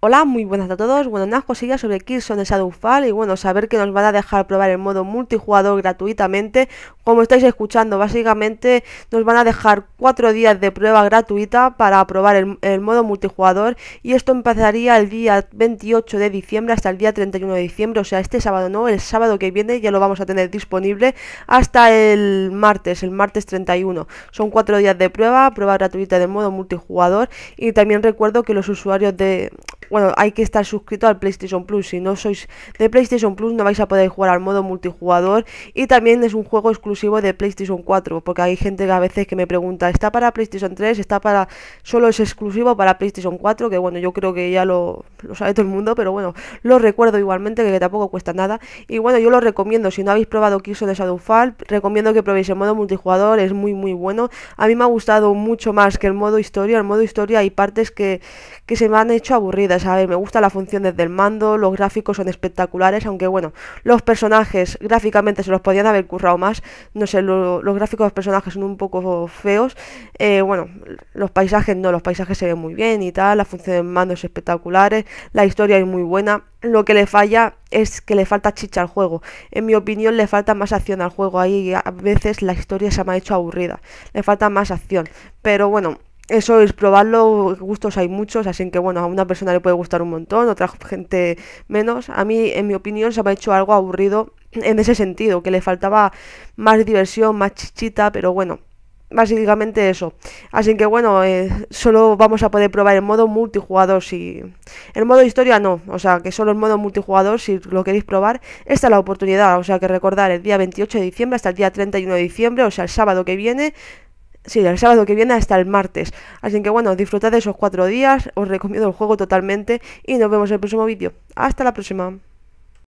Hola, muy buenas a todos. Bueno, unas cosillas sobre Killzone de Shadowfall y bueno, saber que nos van a dejar probar el modo multijugador gratuitamente. Como estáis escuchando, básicamente nos van a dejar cuatro días de prueba gratuita para probar el, modo multijugador y esto empezaría el día 28 de diciembre hasta el día 31 de diciembre, o sea, este sábado no, el sábado que viene ya lo vamos a tener disponible hasta el martes, el martes 31. Son cuatro días de prueba, prueba gratuita del modo multijugador y también recuerdo que los usuarios de bueno, hay que estar suscrito al PlayStation Plus. Si no sois de PlayStation Plus no vais a poder jugar al modo multijugador. Y también es un juego exclusivo de PlayStation 4. Porque hay gente que a veces que me pregunta, ¿está para PlayStation 3? ¿Está para... solo es exclusivo para PlayStation 4? Que bueno, yo creo que ya lo, sabe todo el mundo. Pero bueno, lo recuerdo igualmente que, tampoco cuesta nada. Y bueno, yo lo recomiendo. Si no habéis probado Kirso de Shadowfall, recomiendo que probéis el modo multijugador. Es muy muy bueno. A mí me ha gustado mucho más que el modo historia. El modo historia hay partes que se me han hecho aburridas me gusta la función desde el mando, los gráficos son espectaculares, aunque bueno, los personajes gráficamente se los podían haber currado más, no sé, los gráficos de los personajes son un poco feos, eh, bueno, los paisajes no, los paisajes se ven muy bien y tal, la función del mando es espectacular, la historia es muy buena, lo que le falla es que le falta chicha al juego. En mi opinión, le falta más acción al juego. Ahí a veces la historia se me ha hecho aburrida. Le falta más acción. Pero bueno, eso es probarlo, gustos hay muchos, así que bueno, a una persona le puede gustar un montón, otra gente menos. A mí, en mi opinión, se me ha hecho algo aburrido en ese sentido, que le faltaba más diversión, más chichita, pero bueno, básicamente eso. Así que bueno, eh, solo vamos a poder probar el modo multijugador si... El modo historia no, o sea, que solo el modo multijugador si lo queréis probar, esta es la oportunidad, o sea, que recordar el día 28 de diciembre hasta el día 31 de diciembre, o sea, el sábado que viene, sí, el sábado que viene hasta el martes. Así que bueno, disfrutad de esos cuatro días, os recomiendo el juego totalmente y nos vemos en el próximo vídeo. Hasta la próxima.